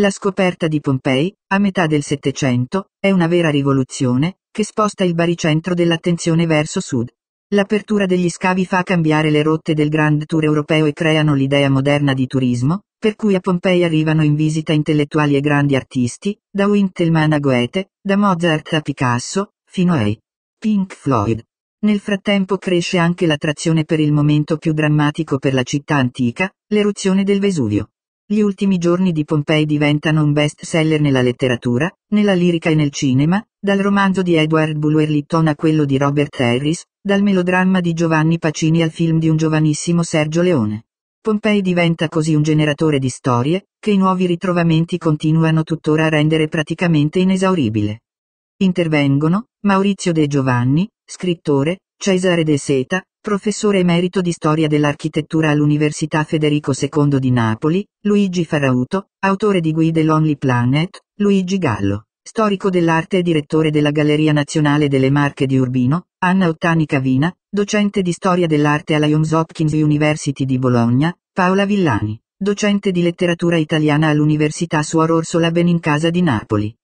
La scoperta di Pompei, a metà del Settecento, è una vera rivoluzione, che sposta il baricentro dell'attenzione verso sud. L'apertura degli scavi fa cambiare le rotte del Grand Tour europeo e creano l'idea moderna di turismo, per cui a Pompei arrivano in visita intellettuali e grandi artisti, da Wintelmann a Goethe, da Mozart a Picasso, fino ai Pink Floyd. Nel frattempo cresce anche l'attrazione per il momento più drammatico per la città antica, l'eruzione del Vesuvio. Gli ultimi giorni di Pompei diventano un best seller nella letteratura, nella lirica e nel cinema, dal romanzo di Edward Buller Lytton a quello di Robert Harris, dal melodramma di Giovanni Pacini al film di un giovanissimo Sergio Leone. Pompei diventa così un generatore di storie, che i nuovi ritrovamenti continuano tuttora a rendere praticamente inesauribile. Intervengono Maurizio De Giovanni, scrittore, Cesare De Seta, professore emerito di storia dell'architettura all'Università Federico II di Napoli, Luigi Farauto, autore di Guide Lonely Planet, Luigi Gallo, storico dell'arte e direttore della Galleria Nazionale delle Marche di Urbino, Anna Ottani Cavina, docente di storia dell'arte alla Johns Hopkins University di Bologna, Paola Villani, docente di letteratura italiana all'Università Suor Orsola Benincasa di Napoli.